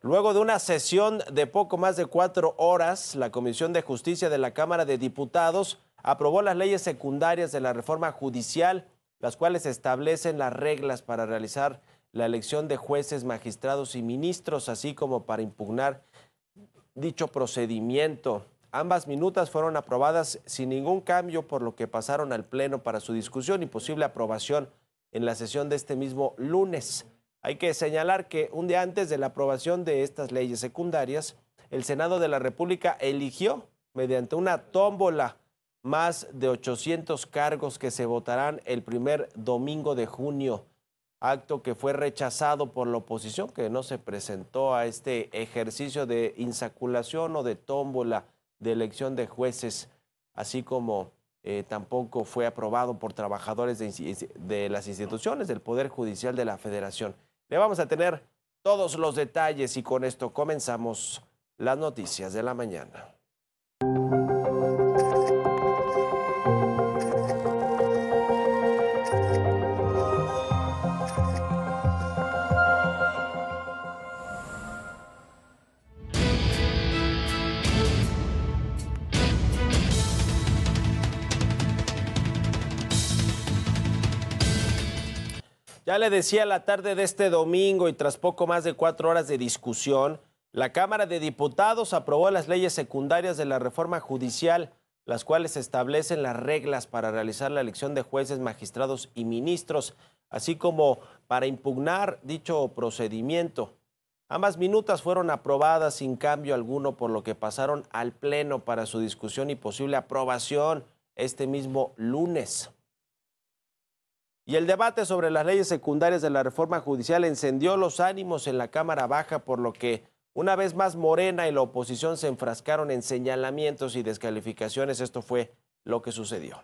Luego de una sesión de poco más de cuatro horas, la Comisión de Justicia de la Cámara de Diputados aprobó las leyes secundarias de la reforma judicial, las cuales establecen las reglas para realizar la elección de jueces, magistrados y ministros, así como para impugnar dicho procedimiento. Ambas minutas fueron aprobadas sin ningún cambio, por lo que pasaron al Pleno para su discusión y posible aprobación en la sesión de este mismo lunes. Hay que señalar que un día antes de la aprobación de estas leyes secundarias, el Senado de la República eligió, mediante una tómbola, más de 800 cargos que se votarán el primer domingo de junio, acto que fue rechazado por la oposición, que no se presentó a este ejercicio de insaculación o de tómbola de elección de jueces, así como eh, tampoco fue aprobado por trabajadores de las instituciones del Poder Judicial de la Federación. Le vamos a tener todos los detalles y con esto comenzamos las noticias de la mañana. Ya le decía la tarde de este domingo y tras poco más de cuatro horas de discusión, la Cámara de Diputados aprobó las leyes secundarias de la reforma judicial, las cuales establecen las reglas para realizar la elección de jueces, magistrados y ministros, así como para impugnar dicho procedimiento. Ambas minutas fueron aprobadas sin cambio alguno, por lo que pasaron al Pleno para su discusión y posible aprobación este mismo lunes. Y el debate sobre las leyes secundarias de la reforma judicial encendió los ánimos en la Cámara Baja, por lo que una vez más Morena y la oposición se enfrascaron en señalamientos y descalificaciones. Esto fue lo que sucedió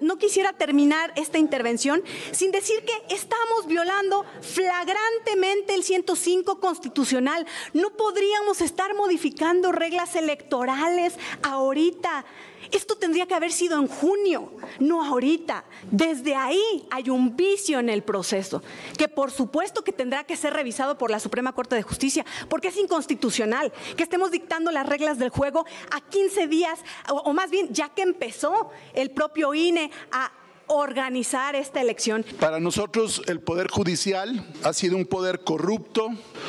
no quisiera terminar esta intervención sin decir que estamos violando flagrantemente el 105 constitucional. No podríamos estar modificando reglas electorales ahorita. Esto tendría que haber sido en junio, no ahorita. Desde ahí hay un vicio en el proceso, que por supuesto que tendrá que ser revisado por la Suprema Corte de Justicia, porque es inconstitucional que estemos dictando las reglas del juego a 15 días, o, o más bien ya que empezó el propio INE a organizar esta elección. Para nosotros el Poder Judicial ha sido un poder corrupto,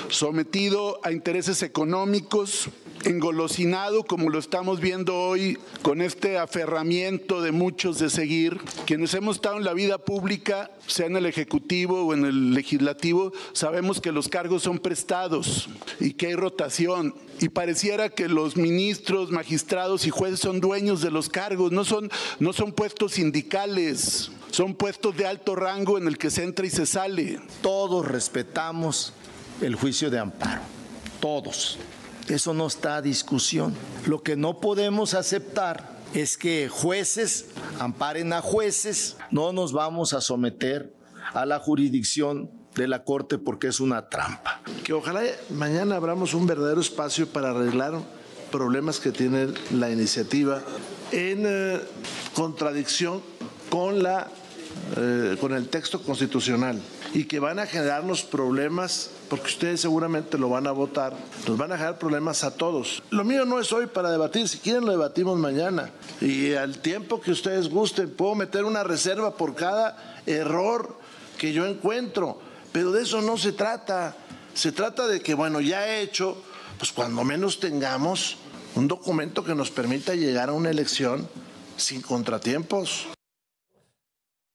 sometido a intereses económicos, engolosinado como lo estamos viendo hoy con este aferramiento de muchos de seguir, quienes hemos estado en la vida pública sea en el Ejecutivo o en el Legislativo, sabemos que los cargos son prestados y que hay rotación. Y pareciera que los ministros, magistrados y jueces son dueños de los cargos, no son, no son puestos sindicales, son puestos de alto rango en el que se entra y se sale. Todos respetamos el juicio de amparo, todos. Eso no está a discusión. Lo que no podemos aceptar es que jueces amparen a jueces. No nos vamos a someter a la jurisdicción de la Corte porque es una trampa. Que ojalá mañana abramos un verdadero espacio para arreglar problemas que tiene la iniciativa en eh, contradicción con la eh, con el texto constitucional y que van a generarnos problemas, porque ustedes seguramente lo van a votar, nos van a generar problemas a todos. Lo mío no es hoy para debatir, si quieren lo debatimos mañana y al tiempo que ustedes gusten puedo meter una reserva por cada error que yo encuentro, pero de eso no se trata, se trata de que, bueno, ya he hecho, pues cuando menos tengamos un documento que nos permita llegar a una elección sin contratiempos.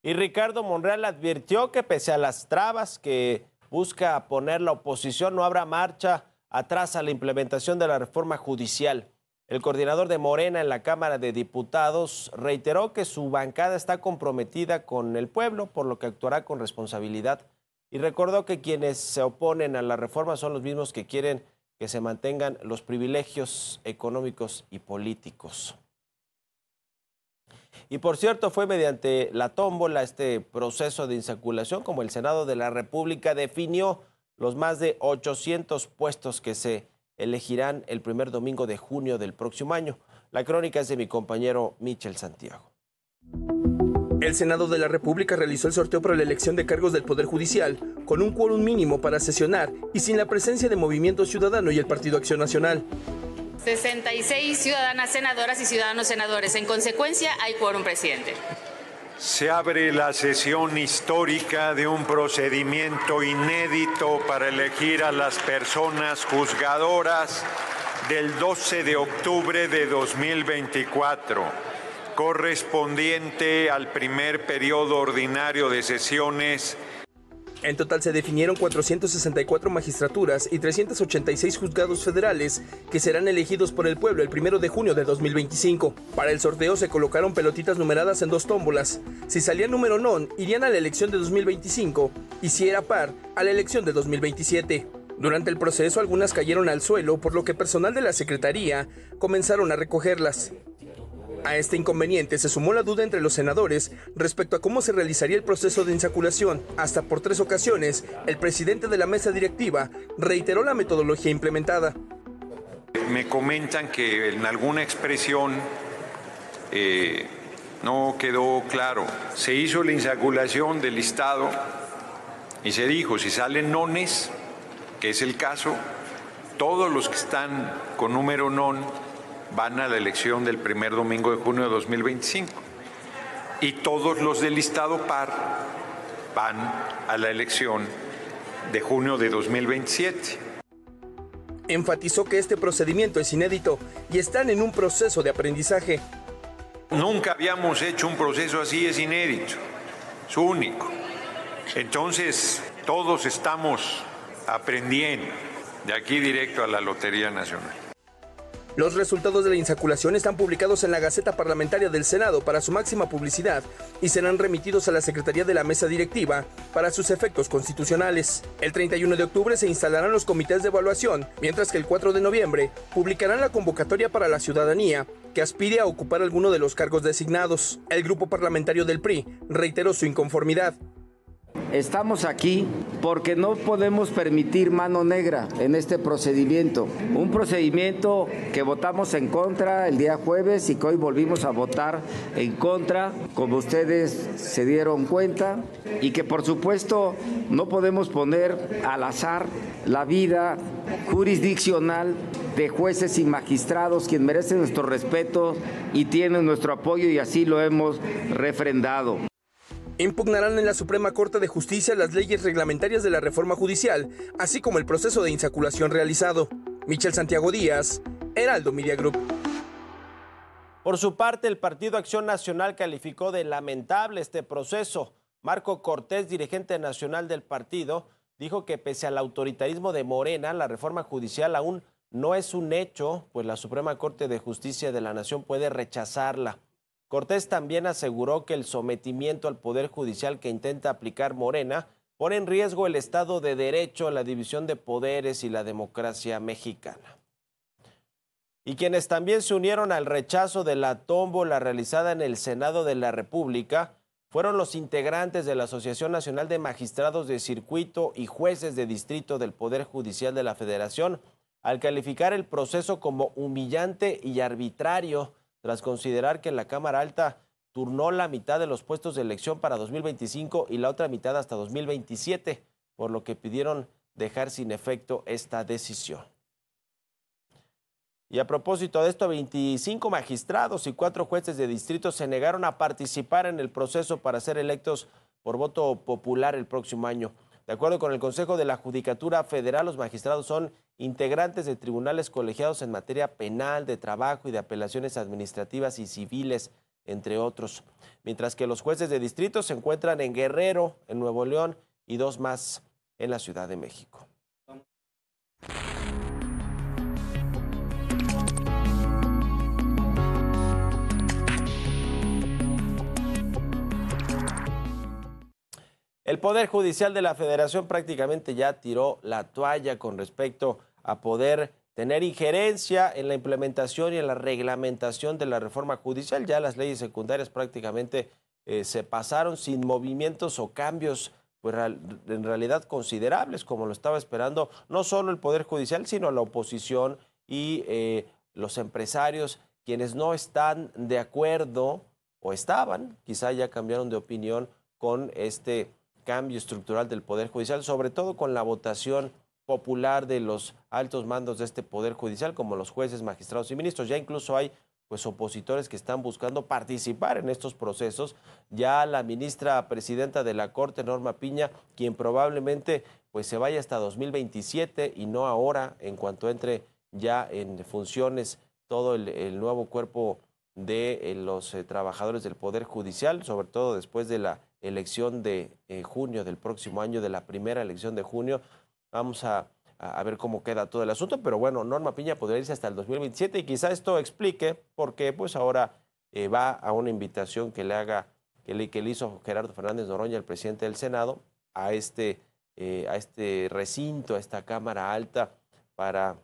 Y Ricardo Monreal advirtió que pese a las trabas que busca poner la oposición, no habrá marcha atrás a la implementación de la reforma judicial. El coordinador de Morena en la Cámara de Diputados reiteró que su bancada está comprometida con el pueblo, por lo que actuará con responsabilidad. Y recordó que quienes se oponen a la reforma son los mismos que quieren que se mantengan los privilegios económicos y políticos. Y por cierto, fue mediante la tómbola, este proceso de insaculación, como el Senado de la República definió los más de 800 puestos que se elegirán el primer domingo de junio del próximo año. La crónica es de mi compañero Michel Santiago. El Senado de la República realizó el sorteo para la elección de cargos del Poder Judicial, con un quórum mínimo para sesionar y sin la presencia de Movimiento Ciudadano y el Partido Acción Nacional. 66 ciudadanas senadoras y ciudadanos senadores. En consecuencia, hay quórum, presidente. Se abre la sesión histórica de un procedimiento inédito para elegir a las personas juzgadoras del 12 de octubre de 2024, correspondiente al primer periodo ordinario de sesiones en total se definieron 464 magistraturas y 386 juzgados federales que serán elegidos por el pueblo el 1 de junio de 2025. Para el sorteo se colocaron pelotitas numeradas en dos tómbolas. Si salía número non, irían a la elección de 2025 y si era par, a la elección de 2027. Durante el proceso algunas cayeron al suelo, por lo que personal de la Secretaría comenzaron a recogerlas. A este inconveniente se sumó la duda entre los senadores respecto a cómo se realizaría el proceso de insaculación. Hasta por tres ocasiones, el presidente de la mesa directiva reiteró la metodología implementada. Me comentan que en alguna expresión eh, no quedó claro. Se hizo la insaculación del listado y se dijo, si salen nones, que es el caso, todos los que están con número non van a la elección del primer domingo de junio de 2025. Y todos los del listado par van a la elección de junio de 2027. Enfatizó que este procedimiento es inédito y están en un proceso de aprendizaje. Nunca habíamos hecho un proceso así, es inédito, es único. Entonces, todos estamos aprendiendo de aquí directo a la Lotería Nacional. Los resultados de la insaculación están publicados en la Gaceta Parlamentaria del Senado para su máxima publicidad y serán remitidos a la Secretaría de la Mesa Directiva para sus efectos constitucionales. El 31 de octubre se instalarán los comités de evaluación, mientras que el 4 de noviembre publicarán la convocatoria para la ciudadanía que aspire a ocupar alguno de los cargos designados. El grupo parlamentario del PRI reiteró su inconformidad. Estamos aquí porque no podemos permitir mano negra en este procedimiento. Un procedimiento que votamos en contra el día jueves y que hoy volvimos a votar en contra, como ustedes se dieron cuenta, y que por supuesto no podemos poner al azar la vida jurisdiccional de jueces y magistrados quienes merecen nuestro respeto y tienen nuestro apoyo y así lo hemos refrendado. Impugnarán en la Suprema Corte de Justicia las leyes reglamentarias de la reforma judicial, así como el proceso de insaculación realizado. Michel Santiago Díaz, Heraldo Media Group. Por su parte, el Partido Acción Nacional calificó de lamentable este proceso. Marco Cortés, dirigente nacional del partido, dijo que pese al autoritarismo de Morena, la reforma judicial aún no es un hecho, pues la Suprema Corte de Justicia de la Nación puede rechazarla. Cortés también aseguró que el sometimiento al Poder Judicial que intenta aplicar Morena pone en riesgo el Estado de Derecho, la división de poderes y la democracia mexicana. Y quienes también se unieron al rechazo de la tómbola realizada en el Senado de la República fueron los integrantes de la Asociación Nacional de Magistrados de Circuito y Jueces de Distrito del Poder Judicial de la Federación, al calificar el proceso como humillante y arbitrario tras considerar que la Cámara Alta turnó la mitad de los puestos de elección para 2025 y la otra mitad hasta 2027, por lo que pidieron dejar sin efecto esta decisión. Y a propósito de esto, 25 magistrados y cuatro jueces de distrito se negaron a participar en el proceso para ser electos por voto popular el próximo año. De acuerdo con el Consejo de la Judicatura Federal, los magistrados son integrantes de tribunales colegiados en materia penal, de trabajo y de apelaciones administrativas y civiles, entre otros. Mientras que los jueces de distrito se encuentran en Guerrero, en Nuevo León y dos más en la Ciudad de México. El Poder Judicial de la Federación prácticamente ya tiró la toalla con respecto a poder tener injerencia en la implementación y en la reglamentación de la reforma judicial. Ya las leyes secundarias prácticamente eh, se pasaron sin movimientos o cambios pues en realidad considerables, como lo estaba esperando no solo el Poder Judicial, sino la oposición y eh, los empresarios, quienes no están de acuerdo o estaban, quizá ya cambiaron de opinión con este cambio estructural del Poder Judicial, sobre todo con la votación popular de los altos mandos de este Poder Judicial, como los jueces, magistrados y ministros. Ya incluso hay pues opositores que están buscando participar en estos procesos. Ya la ministra presidenta de la Corte, Norma Piña, quien probablemente pues se vaya hasta 2027 y no ahora en cuanto entre ya en funciones todo el, nuevo cuerpo de eh, los eh, trabajadores del Poder Judicial, sobre todo después de la elección de eh, junio del próximo año, de la primera elección de junio. Vamos a, ver cómo queda todo el asunto, pero bueno, Norma Piña podría irse hasta el 2027 y quizá esto explique por qué pues ahora eh, va a una invitación que le haga, que le, hizo Gerardo Fernández Noroña, el presidente del Senado, a este, eh, a este recinto, a esta Cámara Alta, para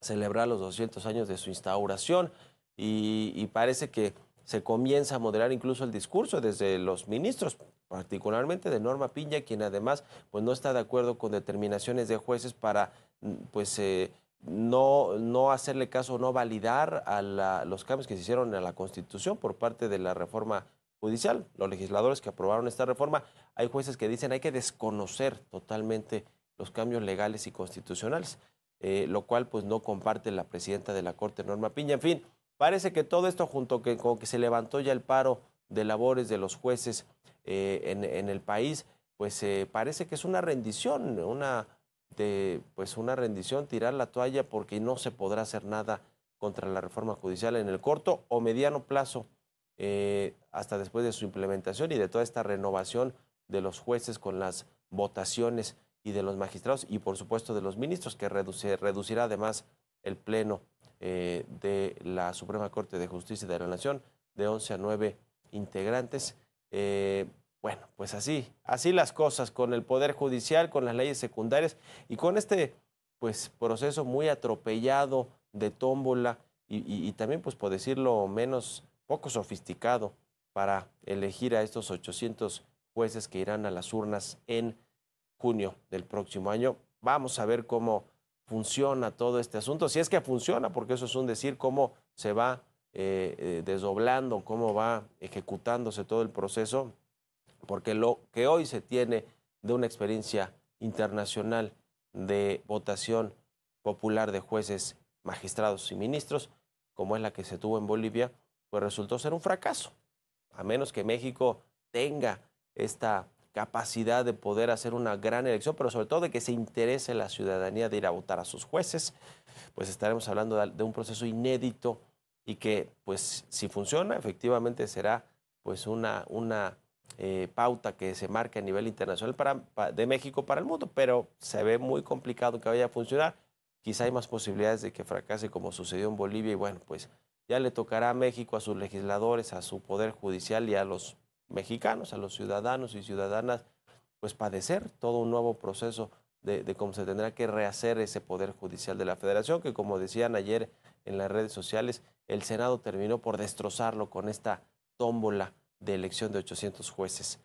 celebrar los 200 años de su instauración y parece que se comienza a moderar incluso el discurso desde los ministros, particularmente de Norma Piña, quien además pues, no está de acuerdo con determinaciones de jueces para mm, pues, eh, no, no hacerle caso, no validar a los cambios que se hicieron a la Constitución por parte de la reforma judicial. Los legisladores que aprobaron esta reforma, hay jueces que dicen hay que desconocer totalmente los cambios legales y constitucionales, eh, lo cual pues no comparte la presidenta de la Corte, Norma Piña. En fin, Parece que todo esto, junto que, con que se levantó ya el paro de labores de los jueces eh, en, el país, pues eh, parece que es una rendición, una, de, pues una rendición, tirar la toalla porque no se podrá hacer nada contra la reforma judicial en el corto o mediano plazo, eh, hasta después de su implementación y de toda esta renovación de los jueces con las votaciones y de los magistrados y por supuesto de los ministros, que reduce, reducirá además el Pleno eh, de la Suprema Corte de Justicia de la Nación, de 11 a 9 integrantes. Eh, bueno, pues así, así las cosas con el Poder Judicial, con las leyes secundarias y con este pues, proceso muy atropellado de tómbola y, y también, pues por decirlo menos, poco sofisticado para elegir a estos 800 jueces que irán a las urnas en junio del próximo año. Vamos a ver cómo funciona todo este asunto, si es que funciona, porque eso es un decir cómo se va eh, eh, desdoblando, cómo va ejecutándose todo el proceso, porque lo que hoy se tiene de una experiencia internacional de votación popular de jueces, magistrados y ministros, como es la que se tuvo en Bolivia, pues resultó ser un fracaso, a menos que México tenga esta capacidad de poder hacer una gran elección, pero sobre todo de que se interese la ciudadanía de ir a votar a sus jueces, pues estaremos hablando de un proceso inédito y que, pues, si funciona, efectivamente será pues una, una eh, pauta que se marca a nivel internacional de México para el mundo, pero se ve muy complicado que vaya a funcionar. Quizá hay más posibilidades de que fracase como sucedió en Bolivia y bueno, pues ya le tocará a México, a sus legisladores, a su poder judicial y a los mexicanos, a los ciudadanos y ciudadanas, pues padecer todo un nuevo proceso de, cómo se tendrá que rehacer ese poder judicial de la federación, que como decían ayer en las redes sociales, el Senado terminó por destrozarlo con esta tómbola de elección de 800 jueces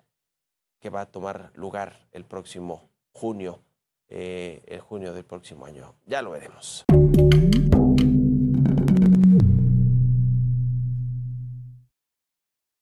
que va a tomar lugar el próximo junio, eh, el junio del próximo año. Ya lo veremos.